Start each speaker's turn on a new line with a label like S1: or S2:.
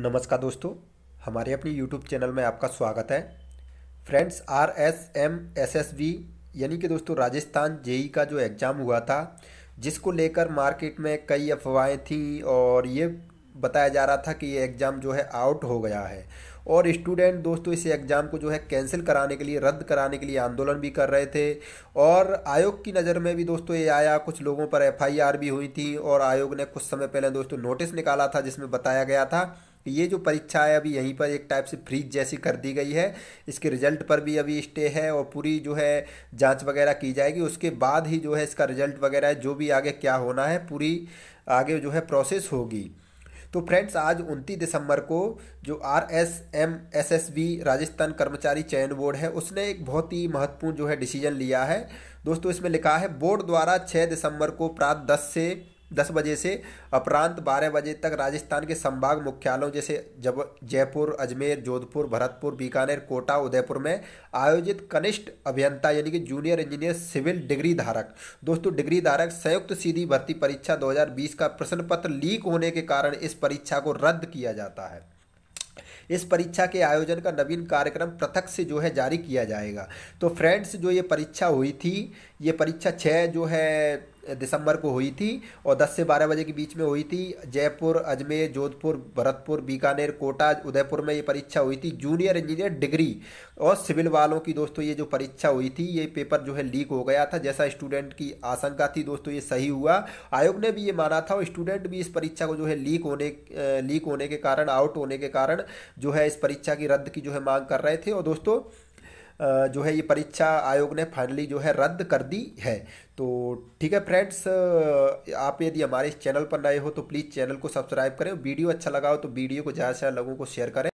S1: नमस्कार दोस्तों हमारे अपने यूट्यूब चैनल में आपका स्वागत है friends R S M S S V यानी कि दोस्तों राजस्थान जेई का जो एग्ज़ाम हुआ था जिसको लेकर मार्केट में कई अफवाहें थीं और ये बताया जा रहा था कि ये एग्ज़ाम जो है आउट हो गया है और स्टूडेंट दोस्तों इस एग्ज़ाम को जो है कैंसिल कराने के लिए रद्द कराने के लिए आंदोलन भी कर रहे थे और आयोग की नज़र में भी दोस्तों ये आया कुछ लोगों पर एफआईआर भी हुई थी और आयोग ने कुछ समय पहले दोस्तों नोटिस निकाला था जिसमें बताया गया था ये जो परीक्षा है अभी यहीं पर एक टाइप से फ्रीज जैसी कर दी गई है इसके रिजल्ट पर भी अभी स्टे है और पूरी जो है जांच वगैरह की जाएगी उसके बाद ही जो है इसका रिजल्ट वगैरह जो भी आगे क्या होना है पूरी आगे जो है प्रोसेस होगी तो फ्रेंड्स आज उनतीस दिसंबर को जो R S M S S B Rajasthan कर्मचारी चयन बोर्ड है उसने एक बहुत ही महत्वपूर्ण जो है डिसीजन लिया है दोस्तों इसमें लिखा है बोर्ड द्वारा 6 दिसंबर को प्रातः 10 से दस बजे से अपरांत बारह बजे तक राजस्थान के संभाग मुख्यालयों जैसे जब जयपुर अजमेर जोधपुर भरतपुर बीकानेर कोटा उदयपुर में आयोजित कनिष्ठ अभियंता यानी कि जूनियर इंजीनियर सिविल डिग्री धारक दोस्तों डिग्री धारक संयुक्त सीधी भर्ती परीक्षा 2020 का प्रश्न पत्र लीक होने के कारण इस परीक्षा को रद्द किया जाता है इस परीक्षा के आयोजन का नवीन कार्यक्रम पृथक से जो है जारी किया जाएगा तो फ्रेंड्स जो ये परीक्षा हुई थी ये परीक्षा छः जो है दिसंबर को हुई थी और 10 से 12 बजे के बीच में हुई थी जयपुर अजमेर जोधपुर भरतपुर बीकानेर कोटा उदयपुर में ये परीक्षा हुई थी जूनियर इंजीनियर डिग्री और सिविल वालों की दोस्तों ये जो परीक्षा हुई थी ये पेपर जो है लीक हो गया था जैसा स्टूडेंट की आशंका थी दोस्तों ये सही हुआ आयोग ने भी ये माना था और स्टूडेंट भी इस परीक्षा को जो है लीक होने लीक होने के कारण आउट होने के कारण जो है इस परीक्षा की रद्द की जो है मांग कर रहे थे और दोस्तों जो है ये परीक्षा आयोग ने फाइनली जो है रद्द कर दी है तो ठीक है फ्रेंड्स आप यदि हमारे इस चैनल पर नए हो तो प्लीज़ चैनल को सब्सक्राइब करें वीडियो अच्छा लगा हो तो वीडियो को ज़्यादा से ज़्यादा लोगों को शेयर करें